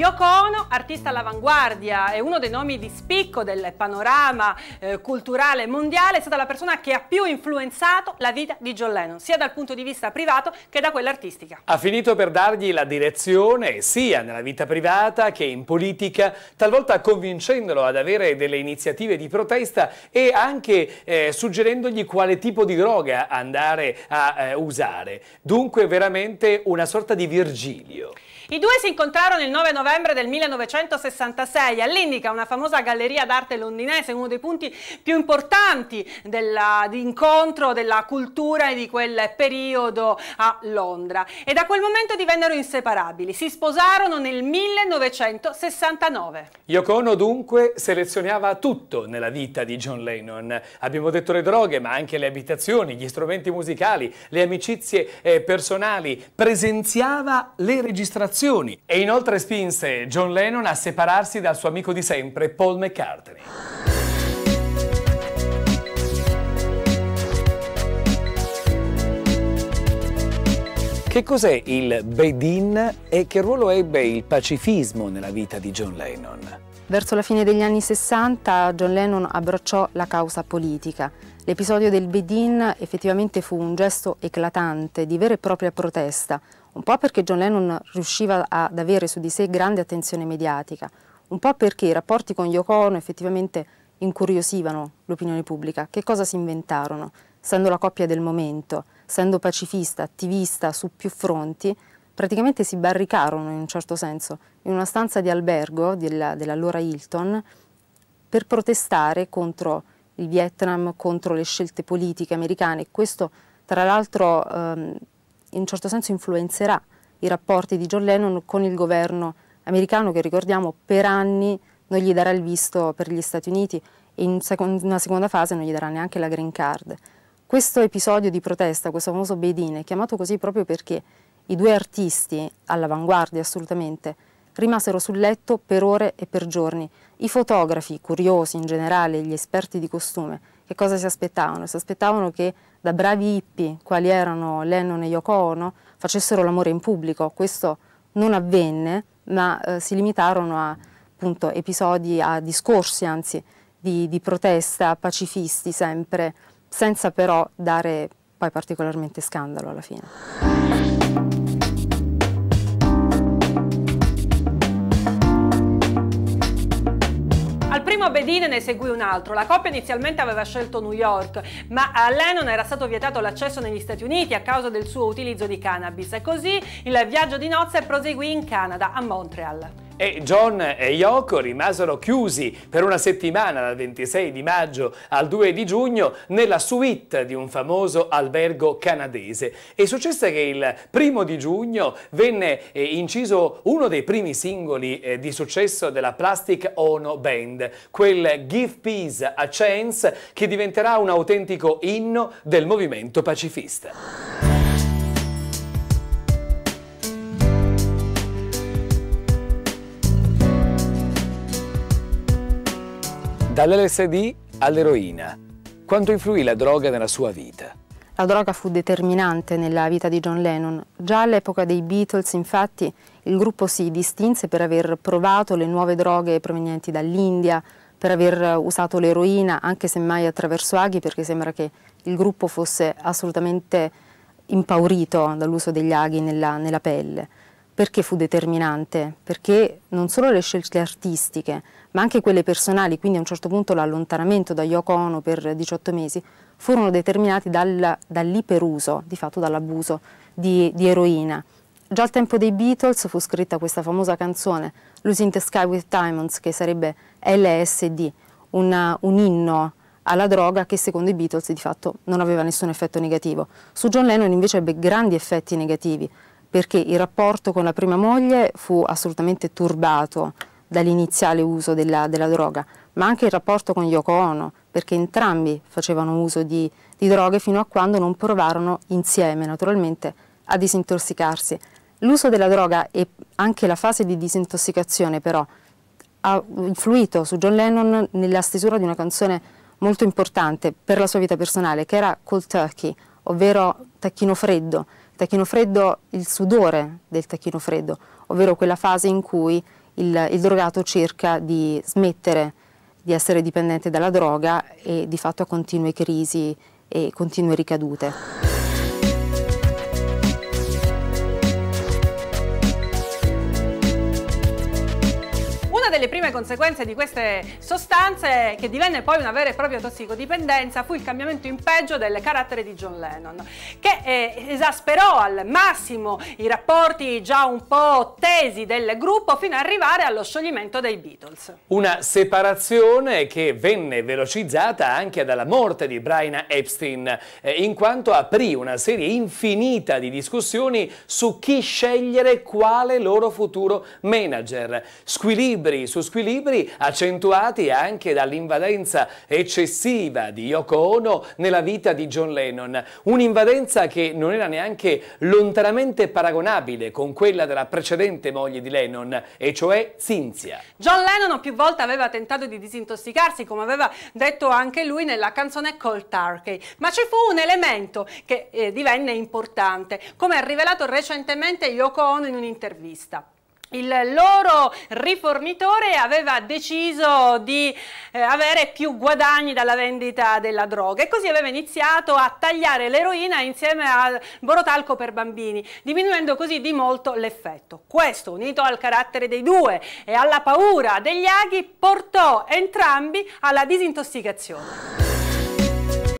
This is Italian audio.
Yoko Ono, artista all'avanguardia, e uno dei nomi di spicco del panorama eh, culturale mondiale, è stata la persona che ha più influenzato la vita di John Lennon, sia dal punto di vista privato che da quella artistica. Ha finito per dargli la direzione sia nella vita privata che in politica, talvolta convincendolo ad avere delle iniziative di protesta e anche eh, suggerendogli quale tipo di droga andare a eh, usare. Dunque veramente una sorta di Virgilio. I due si incontrarono il 9 novembre del 1966 all'Indica, una famosa galleria d'arte londinese, uno dei punti più importanti dell'incontro della cultura di quel periodo a Londra. E da quel momento divennero inseparabili. Si sposarono nel 1969. Yoko Ono dunque selezionava tutto nella vita di John Lennon. Abbiamo detto le droghe, ma anche le abitazioni, gli strumenti musicali, le amicizie eh, personali. Presenziava le registrazioni collaborazioni. E inoltre spinse John Lennon a separarsi dal suo amico di sempre Paul McCartney. Che cos'è il Bedin e che ruolo ebbe il pacifismo nella vita di John Lennon? Verso la fine degli anni 60 John Lennon abbracciò la causa politica. L'episodio del Bedin effettivamente fu un gesto eclatante di vera e propria protesta, un po' perché John Lennon riusciva ad avere su di sé grande attenzione mediatica, un po' perché i rapporti con Yoko Ono effettivamente incuriosivano l'opinione pubblica. Che cosa si inventarono? Essendo la coppia del momento, essendo pacifista, attivista su più fronti, praticamente si barricarono in un certo senso in una stanza di albergo della, dell'allora Hilton per protestare contro il Vietnam, contro le scelte politiche americane. Questo tra l'altro ehm, in un certo senso influenzerà i rapporti di John Lennon con il governo americano che ricordiamo per anni non gli darà il visto per gli Stati Uniti e in una seconda fase non gli darà neanche la green card. Questo episodio di protesta, questo famoso Bedin, è chiamato così proprio perché i due artisti, all'avanguardia assolutamente, rimasero sul letto per ore e per giorni. I fotografi, curiosi in generale, gli esperti di costume, che cosa si aspettavano? Si aspettavano che da bravi hippie, quali erano Lennon e Yoko Ono, facessero l'amore in pubblico. Questo non avvenne, ma eh, si limitarono a appunto, episodi, a discorsi anzi, di, di protesta, pacifisti sempre, senza però dare poi particolarmente scandalo alla fine. Al primo Bedin ne seguì un altro. La coppia inizialmente aveva scelto New York, ma a Lennon era stato vietato l'accesso negli Stati Uniti a causa del suo utilizzo di cannabis e così il viaggio di nozze proseguì in Canada, a Montreal. E John e Yoko rimasero chiusi per una settimana dal 26 di maggio al 2 di giugno nella suite di un famoso albergo canadese e successe che il primo di giugno venne eh, inciso uno dei primi singoli eh, di successo della Plastic Ono Band, quel Give Peace a Chance che diventerà un autentico inno del movimento pacifista. Dall'LSD all'eroina, quanto influì la droga nella sua vita? La droga fu determinante nella vita di John Lennon. Già all'epoca dei Beatles, infatti, il gruppo si distinse per aver provato le nuove droghe provenienti dall'India, per aver usato l'eroina, anche semmai attraverso aghi, perché sembra che il gruppo fosse assolutamente impaurito dall'uso degli aghi nella, nella pelle perché fu determinante? Perché non solo le scelte artistiche, ma anche quelle personali, quindi a un certo punto l'allontanamento da Yoko Ono per 18 mesi, furono determinati dal, dall'iperuso, di fatto dall'abuso di, di, eroina. Già al tempo dei Beatles fu scritta questa famosa canzone Losing the Sky with Diamonds, che sarebbe LSD, una, un inno alla droga che secondo i Beatles di fatto non aveva nessun effetto negativo. Su John Lennon invece ebbe grandi effetti negativi, perché il rapporto con la prima moglie fu assolutamente turbato dall'iniziale uso della, della, droga, ma anche il rapporto con Yoko Ono, perché entrambi facevano uso di, di droghe fino a quando non provarono insieme, naturalmente, a disintossicarsi. L'uso della droga e anche la fase di disintossicazione, però, ha influito su John Lennon nella stesura di una canzone molto importante per la sua vita personale, che era Cold Turkey, ovvero tacchino freddo, tacchino freddo, il sudore del tacchino freddo, ovvero quella fase in cui il, il drogato cerca di smettere di essere dipendente dalla droga e di fatto ha continue crisi e continue ricadute. delle prime conseguenze di queste sostanze, che divenne poi una vera e propria tossicodipendenza, fu il cambiamento in peggio del carattere di John Lennon, che eh, esasperò al massimo i rapporti già un po' tesi del gruppo fino ad arrivare allo scioglimento dei Beatles. Una separazione che venne velocizzata anche dalla morte di Brian Epstein, eh, in quanto aprì una serie infinita di discussioni su chi scegliere quale loro futuro manager. Squilibri su squilibri accentuati anche dall'invadenza eccessiva di Yoko Ono nella vita di John Lennon. Un'invadenza che non era neanche lontanamente paragonabile con quella della precedente moglie di Lennon, e cioè Cinzia. John Lennon più volte aveva tentato di disintossicarsi, come aveva detto anche lui nella canzone Cold Turkey, ma ci fu un elemento che eh, divenne importante, come ha rivelato recentemente Yoko Ono in un'intervista il loro rifornitore aveva deciso di eh, avere più guadagni dalla vendita della droga e così aveva iniziato a tagliare l'eroina insieme al borotalco per bambini, diminuendo così di molto l'effetto. Questo, unito al carattere dei due e alla paura degli aghi, portò entrambi alla disintossicazione.